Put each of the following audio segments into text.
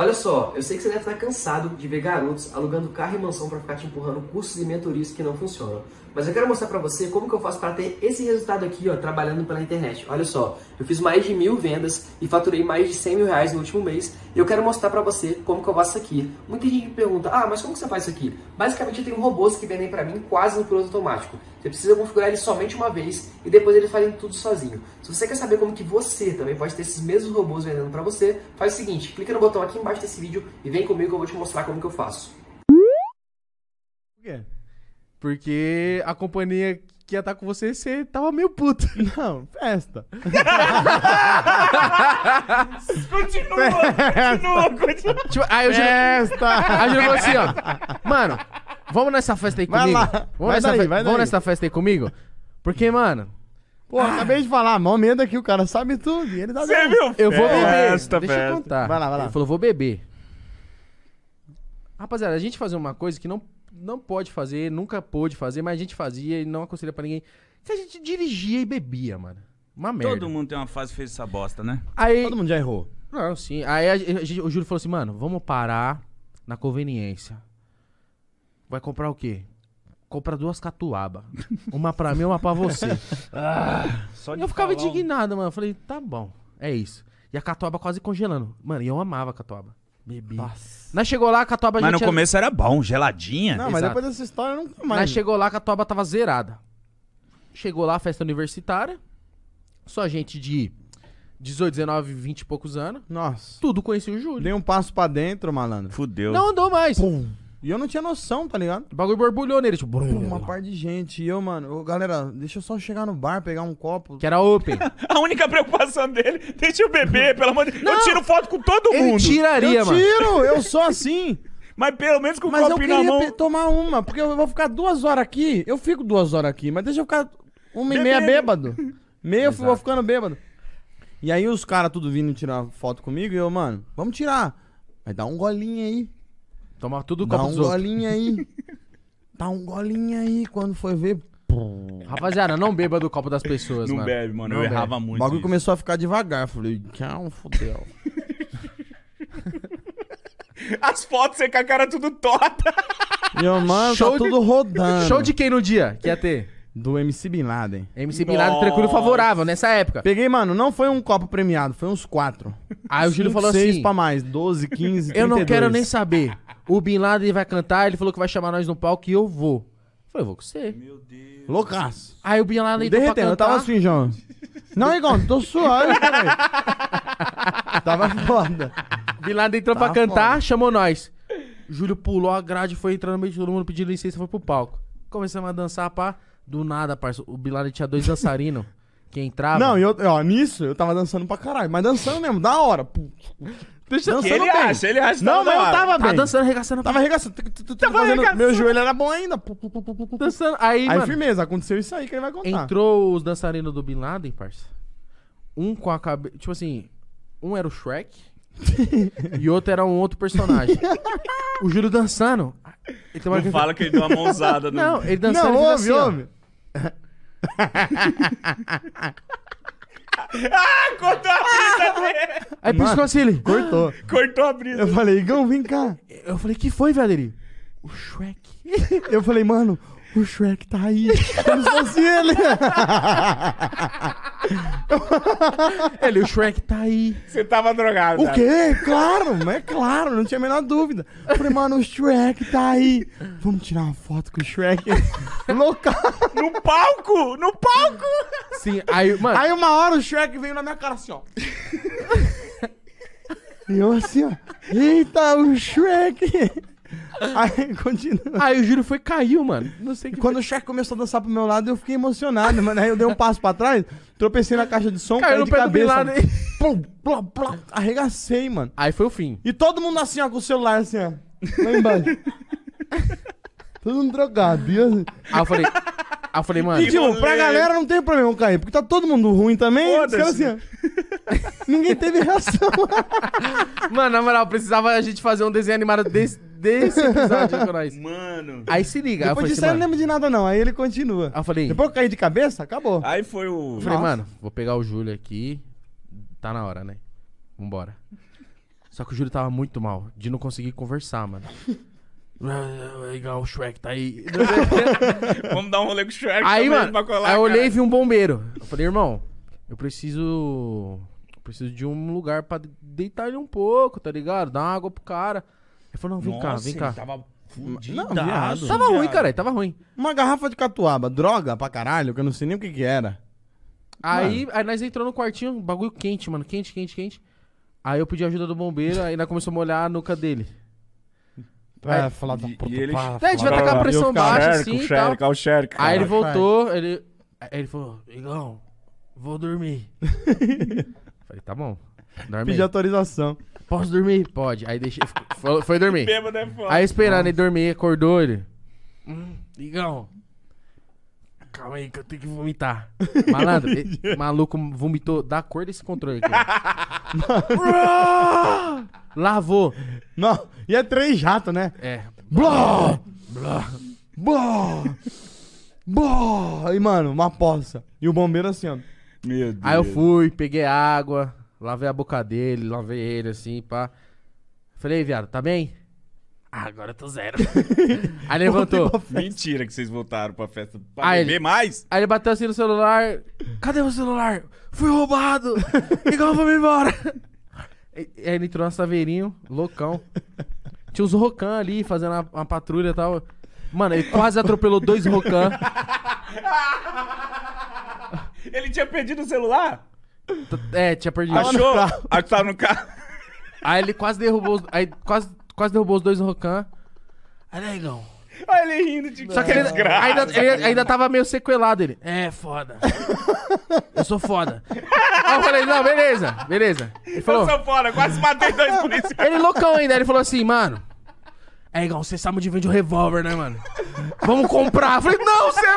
Olha só, eu sei que você deve estar cansado de ver garotos alugando carro e mansão para ficar te empurrando cursos e mentorias que não funcionam. Mas eu quero mostrar para você como que eu faço para ter esse resultado aqui, ó, trabalhando pela internet. Olha só, eu fiz mais de mil vendas e faturei mais de 100 mil reais no último mês. E eu quero mostrar para você como que eu faço isso aqui. Muita gente me pergunta, ah, mas como que você faz isso aqui? Basicamente, eu tenho robôs que vendem para mim quase no piloto automático. Você precisa configurar ele somente uma vez e depois eles fazem tudo sozinho. Se você quer saber como que você também pode ter esses mesmos robôs vendendo para você, faz o seguinte, clica no botão aqui embaixo embaixo desse vídeo e vem comigo que eu vou te mostrar como que eu faço. Por quê? Porque a companhia que ia estar tá com você, você tava meio puto. Não, festa. continua, continua, continua. Tipo, aí o Festa! Aí eu falou assim, ó. Mano, vamos nessa festa aí Vai comigo. lá. Vamos, Vai nessa, daí, fe- vai vamos daí. nessa festa aí comigo? Porque, mano, Pô, ah. acabei de falar, mal medo aqui, o cara sabe tudo. E ele tá Você viu? Eu vou beber. Festa, Deixa festa. eu contar. Vai lá, vai lá. Ele falou, vou beber. Rapaziada, a gente fazia uma coisa que não, não pode fazer, nunca pôde fazer, mas a gente fazia e não aconselha pra ninguém. Que a gente dirigia e bebia, mano. Uma merda. Todo mundo tem uma fase que fez essa bosta, né? Aí... Todo mundo já errou. Não, sim. Aí a, a, a, o Júlio falou assim, mano, vamos parar na conveniência. Vai comprar o quê? compra duas catuaba. Uma pra mim, uma pra você. Ah, e eu ficava falar... indignado, mano. Eu falei, tá bom, é isso. E a catuaba quase congelando. Mano, e eu amava a catuaba. Bebi. Nossa. Nós chegou lá, a catuaba... Mas no era... começo era bom, geladinha. Não, Exato. mas depois dessa história não mais. Nós chegou lá, a catuaba tava zerada. Chegou lá, festa universitária. Só gente de 18, 19, 20 e poucos anos. Nossa. Tudo conhecia o Júlio. Dei um passo pra dentro, malandro. Fudeu. Não andou mais. Pum. E eu não tinha noção, tá ligado? O bagulho borbulhou nele, tipo... Brum, uma par de gente. E eu, mano... galera, deixa eu só chegar no bar, pegar um copo. Que era open. A única preocupação dele, deixa eu beber, pelo amor de Deus. Eu tiro foto com todo Ele mundo. tiraria, eu mano. tiro, eu sou assim. Mas pelo menos com o Mas eu copinho na queria mão. tomar uma, porque eu vou ficar duas horas aqui. Eu fico duas horas aqui, mas deixa eu ficar uma e meia bêbado. Meia eu vou ficando bêbado. E aí os caras tudo vindo tirar foto comigo e eu, mano, vamos tirar. Mas dá um golinho aí. Toma tudo com copo um dos outros. golinho aí. Dá um golinho aí quando foi ver. Pum. Rapaziada, não beba do copo das pessoas, Não mano. bebe, mano. eu errava muito. O bagulho isso. começou a ficar devagar. Falei, tchau, fudeu. As fotos você com a cara tudo torta. E eu, mano, Show tá de- tudo rodando. Show de quem no dia? Que ia ter? Do MC Bin Laden. MC Bin Laden, Nossa. tranquilo favorável nessa época. Peguei, mano, não foi um copo premiado, foi uns quatro. Aí o Júlio falou assim: pra mais, 12, 15, 32. Eu não quero nem saber. O Bin Laden vai cantar, ele falou que vai chamar nós no palco e eu vou. Eu falei, eu vou com você. Meu Deus. Loucaço. Aí o Bin Laden entrou pra cantar. eu tava assim, João. Não, Igor, tô suando, tava foda. Bin Laden entrou tava pra cantar, foda. chamou nós. Júlio pulou a grade, foi entrando no meio de todo mundo, pedindo licença, foi pro palco. Começamos a dançar, pá. Do nada, parceiro. O Bin Laden tinha dois dançarinos. Que entrava. Não, eu, ó, nisso eu tava dançando pra caralho. Mas dançando mesmo, da hora. Deixa dançando ele bem. acha, ele acha. Não, não eu tava bem. Tava dançando, arregaçando. Tava arregaçando. Tava fazendo, meu joelho era bom ainda. Dançando. Aí, aí mano, firmeza, aconteceu isso aí que ele vai contar. Entrou os dançarinos do Bin Laden, parça. Um com a cabeça... Tipo assim, um era o Shrek e outro era um outro personagem. o Júlio dançando. Ele não fala que ele deu uma mãozada. No... Não, ele dançando Não, ouve, assim, ouve ah, cortou a brisa ah! dele! Aí piscou assim ele. Cortou. Ah! Cortou a brisa. Eu falei, Igão, vem cá. Eu falei, que foi, velho? O Shrek. Eu falei, mano, o Shrek tá aí. Eu não fosse ele. ele, o Shrek tá aí. Você tava drogado. O né? quê? Claro, é claro, não tinha a menor dúvida. Eu falei, mano, o Shrek tá aí. Vamos tirar uma foto com o Shrek. Louca. No palco! No palco! Sim, aí, mano. Aí uma hora o Shrek veio na minha cara assim, ó. E eu assim, ó. Eita, o Shrek! Aí, continua. Aí o Júlio foi caiu, mano. Não sei que quando foi. o Cheque começou a dançar pro meu lado, eu fiquei emocionado, mano. Aí eu dei um passo pra trás, tropecei na caixa de som, caiu caí de cabeça. Do Bin Pum, blá, blá, arregacei, mano. Aí foi o fim. E todo mundo assim, ó, com o celular assim, ó. Lá embaixo. todo mundo drogado. E assim. Aí eu falei... Aí eu falei, mano. E, tipo, pra galera não tem problema cair, porque tá todo mundo ruim também. Assim, Ninguém teve reação. mano, na moral, precisava a gente fazer um desenho animado desse, desse episódio com nós. Mano. Aí se liga. Depois disso assim, eu não lembro de nada, não. Aí ele continua. Aí eu falei. Depois que eu caí de cabeça, acabou. Aí foi o. Eu falei, Nossa. mano, vou pegar o Júlio aqui. Tá na hora, né? Vambora. Só que o Júlio tava muito mal, de não conseguir conversar, mano. Legal, o Shrek tá aí. Vamos dar um rolê com o Shrek. Aí, mano, pra colar, aí eu olhei e vi um bombeiro. Eu falei, irmão, eu preciso. Eu preciso de um lugar pra deitar ele um pouco, tá ligado? Dar uma água pro cara. Ele falou, não, vem Nossa, cá, vem cá. tava fudidaço. Não, Tava viado. ruim, cara, tava ruim. Uma garrafa de catuaba, droga pra caralho, que eu não sei nem o que que era. Aí, aí nós entrou no quartinho, bagulho quente, mano, quente, quente, quente. Aí eu pedi ajuda do bombeiro, aí nós começamos a molhar a nuca dele. É, falar da puta. é, a gente vai tacar a pressão baixa, assim. Xerico, tal. É Xerico, aí ele voltou, ele. Aí ele falou, Igão, vou dormir. Falei, tá bom. Dorme Pedi autorização. Posso dormir? Pode. Aí deixei. Foi, foi dormir. Bêbado é foda. Aí esperando ele dormir, acordou ele. Hum, ligão. Calma aí que eu tenho que vomitar. Malandro, ele- maluco vomitou da cor desse controle aqui. Lavou. Não, e é três jatos, né? É. Blá! Blá! Blá! E, mano, uma poça. E o bombeiro assim, ó. Meu Deus. Aí eu fui, peguei água. Lavei a boca dele, lavei ele, assim, pá. Falei, viado, tá bem? Ah, agora eu tô zero. aí levantou. Mentira que vocês voltaram pra festa pra aí beber mais? Aí ele bateu assim no celular. Cadê meu celular? Fui roubado! Igual vamos embora! Aí ele entrou na Saveirinho, loucão. Tinha uns Rocan ali fazendo uma, uma patrulha e tal. Mano, ele quase atropelou dois Rocan. ele tinha perdido o celular? É, tinha perdido. Achou? Aí tu tava no carro. Aí ele quase derrubou os... Aí quase, quase derrubou os dois no Rocan. Aí, negão. Olha ele rindo de Só que ele desgraça. ainda, ele ainda tava meio sequelado ele. É, foda. Eu sou foda. Aí eu falei, não, beleza, beleza. Ele falou, Eu sou foda. quase matei dois policiais. ele loucão ainda, ele falou assim, mano. É igual você sabe onde vende o revólver, né, mano? Vamos comprar. Eu falei, não, você é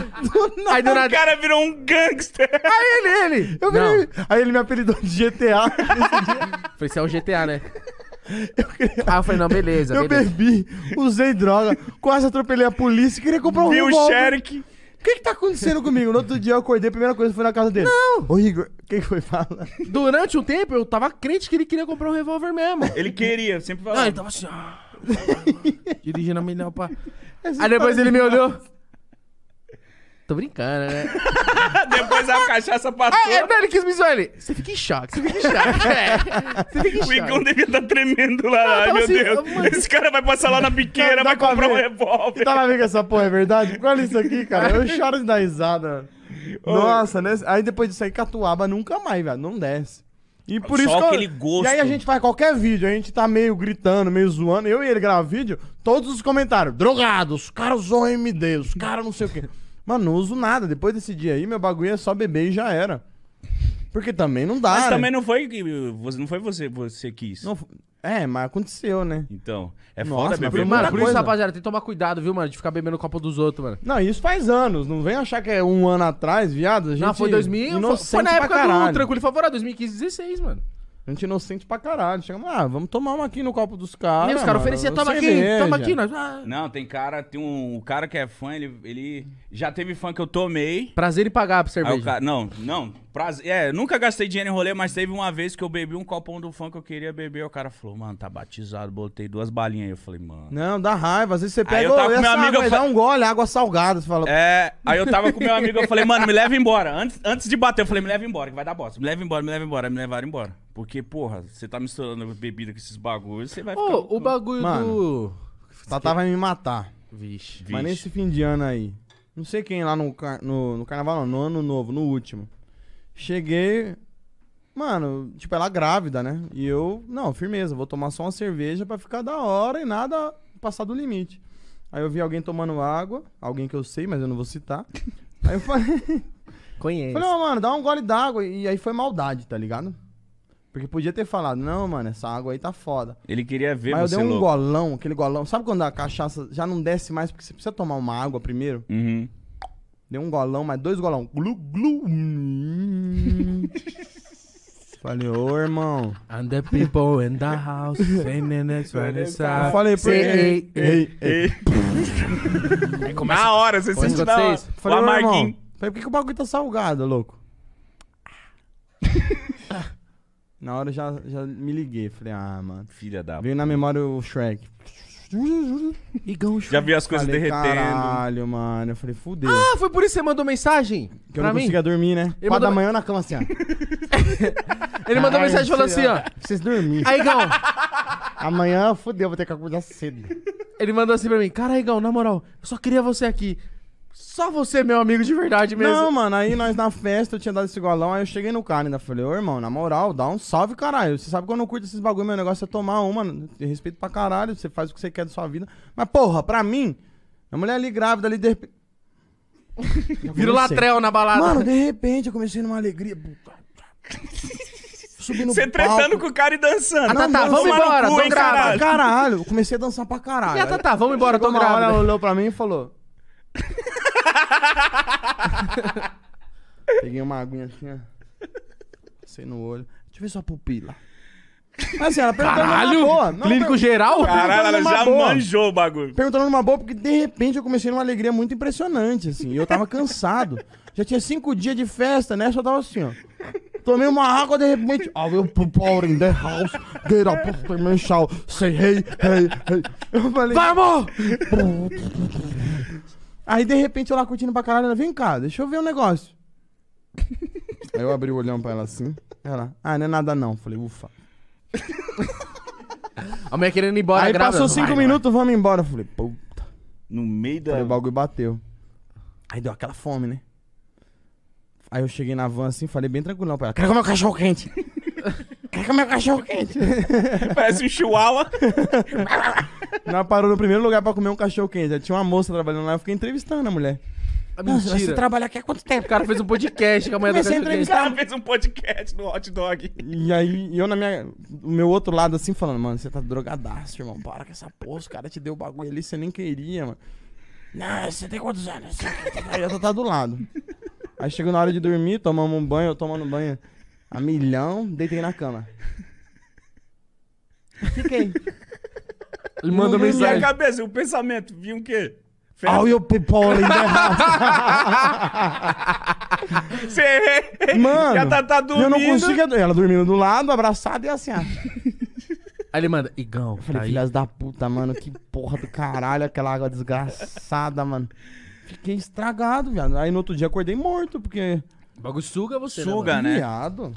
louco. do aí do nada. O cara virou um gangster. Aí ele, ele. Eu Não. virei- Aí ele me apelidou de GTA. Falei, você é o GTA, né? Eu queria- eu falei, não, beleza, Eu beleza. bebi, usei droga, quase atropelei a polícia e queria comprar um Bill revólver. Sherrick que que tá acontecendo comigo? No outro dia eu acordei, a primeira coisa foi na casa dele. Não! Ô, Igor, o que que foi fala? Durante um tempo eu tava crente que ele queria comprar um revólver mesmo. Ele queria, sempre falava. Ah, ele tava assim, dirigindo a melhor pra. Aí depois ele me olhou. Tô brincando, né? Depois a cachaça passou. Ah, é, não, ele quis me zoar. Ele, você fica em choque, você fica em choque. É, você fica em choque. O Igão devia estar tá tremendo lá. Não, ai, meu assim, Deus. Mano, Esse cara vai passar lá na biqueira, vai comprar um revólver. Tava vendo que essa porra é verdade? Olha isso aqui, cara. Eu choro de dar risada. Nossa, né? Aí depois disso aí, Catuaba nunca mais, velho. Não desce. E por Só isso que aquele eu... gosto. E aí a gente faz qualquer vídeo, a gente tá meio gritando, meio zoando. Eu e ele gravar vídeo, todos os comentários. Drogados, os caras usam MD, os caras não sei o quê. Mano, não uso nada. Depois desse dia aí, meu bagulho é só beber e já era. Porque também não dá. Mas né? também não foi você não foi você você quis. isso. é, mas aconteceu, né? Então, é Nossa, foda beber. Mano, por isso, rapaziada, tem que tomar cuidado, viu, mano? De ficar bebendo copo dos outros, mano. Não, isso faz anos. Não vem achar que é um ano atrás, viado. A gente não, foi 2000. Foi na época do Tranquilo e Favorável, 2015, 16, mano gente é inocente pra caralho. Chegamos, ah, vamos tomar uma aqui no copo dos caras. Os caras ofereciam, toma aqui, toma aqui. Nós... Ah. Não, tem cara, tem um. cara que é fã, ele, ele já teve fã que eu tomei. Prazer em pagar pra cerveja. Cara, não, não. Prazer, é, nunca gastei dinheiro em rolê, mas teve uma vez que eu bebi um copão do fã que eu queria beber. O cara falou, mano, tá batizado, botei duas balinhas aí. Eu falei, mano. Não, dá raiva. Às vezes você pega. Aí eu tava com meu amigo. Água, eu dá um gole, água salgada. Você fala. É, aí eu tava com meu amigo, eu falei, mano, me leva embora. Antes, antes de bater, eu falei, me leva embora, que vai dar bosta. Me leva embora, me leva embora. Aí me levaram embora. Porque, porra, você tá misturando bebida com esses bagulhos, você vai ficar. Ô, o bagulho Mano, do. Tatá vai me matar. Vixe. Mas Vixe. nesse fim de ano aí. Não sei quem lá no, car- no, no carnaval, no ano novo, no último. Cheguei. Mano, tipo, ela grávida, né? E eu, não, firmeza, vou tomar só uma cerveja pra ficar da hora e nada passar do limite. Aí eu vi alguém tomando água, alguém que eu sei, mas eu não vou citar. Aí eu falei, Conheço. falei, ó, mano, dá um gole d'água. E aí foi maldade, tá ligado? Porque podia ter falado, não, mano, essa água aí tá foda. Ele queria ver Mas você eu dei um louco. golão, aquele golão. Sabe quando a cachaça já não desce mais, porque você precisa tomar uma água primeiro? Uhum. Deu um golão, mais dois golão. Glu, glu. Hum. Falei, ô irmão. And the people in the house, singing this right inside. Eu falei pra ele. Ei, ei, ei. Aí começa, na hora, você sente na hora. Falei, Marquinhos. Falei, por que, que o bagulho tá salgado, louco? Na hora eu já, já me liguei. Falei, ah, mano. Filha da. Veio p... na memória o Shrek. Igão, Shrek. Já vi as coisas falei, derretendo. Caralho, mano. Eu falei, fudeu. Ah, foi por isso que você mandou mensagem? Que eu não mim? conseguia dormir, né? Ele mandou... da manhã na cama assim, ó. Ele mandou Ai, mensagem falando assim, ó. Vocês dormir. Aí, Igão. Amanhã, fudeu, vou ter que acordar cedo. Ele mandou assim pra mim, cara, Igão, na moral, eu só queria você aqui. Só você, meu amigo de verdade mesmo. Não, mano, aí nós na festa eu tinha dado esse golão, aí eu cheguei no cara ainda falei, ô irmão, na moral, dá um salve, caralho. Você sabe que eu não curto esses bagulho, meu negócio é tomar uma, mano. Tem respeito pra caralho, você faz o que você quer da sua vida. Mas, porra, pra mim, a mulher ali grávida, ali de repente. Vira o latrel na balada. Mano, de repente eu comecei numa alegria. Subindo Você tretando com o cara e dançando. Ah, tá, tá, vamos embora, tô grávida. Caralho, eu comecei a dançar pra caralho. Ah, tá, vamos embora, tô grávida. Ela olhou pra mim e falou... Peguei uma aguinha assim, ó. Passei no olho. Deixa eu ver sua pupila. Mas assim, ela perguntando Caralho, numa boa. Não, clínico per- geral? Caralho, ela já boa. manjou o bagulho. Perguntando numa boa, porque de repente eu comecei numa alegria muito impressionante, assim. E eu tava cansado. Já tinha cinco dias de festa, né? Só tava assim, ó. Tomei uma água, de repente... I will power in the house. Get up off the man shall. Say hey, hey, hey. Eu falei... Vamos! Aí, de repente, eu lá curtindo pra caralho, ela, vem cá, deixa eu ver um negócio. Aí eu abri o olhão pra ela assim, ela, ah, não é nada não. Falei, ufa. A mulher querendo ir embora, Aí grava. passou cinco Vai, vai. minutos, vamos embora. Falei, puta. No meio da. Falei, o bagulho bateu. Aí deu aquela fome, né? Aí eu cheguei na van assim, falei bem tranquilão pra ela, quero comer um cachorro quente. Quer meu cachorro quente? Parece um chihuahua. Nós parou no primeiro lugar pra comer um cachorro quente. tinha uma moça trabalhando lá, eu fiquei entrevistando a mulher. Ah, Nossa, você trabalha aqui há quanto tempo? O cara fez um podcast com a manhã do cachorro quente. O cara fez um podcast no hot dog. E aí, eu na minha... O meu outro lado, assim, falando, mano, você tá drogadaço, irmão. Para com essa porra, o cara te deu o bagulho ali, você nem queria, mano. Não, você tem quantos anos? Aí eu tô tá do lado. Aí chegou na hora de dormir, tomamos um banho, eu tomando banho. A milhão, deitei na cama. Fiquei. Ele manda no, mensagem. Na minha cabeça, o pensamento vinha o quê? All your people in the house. Você... Mano, já tá, tá dormindo. eu não consigo... Ela dormindo do lado, abraçada e assim, ó. Aí ele manda, Igão, falei, tá filhas da puta, mano, que porra do caralho, aquela água desgraçada, mano. Fiquei estragado, viado. Aí no outro dia acordei morto, porque... O bagulho suga você. Né, suga, né? Viado.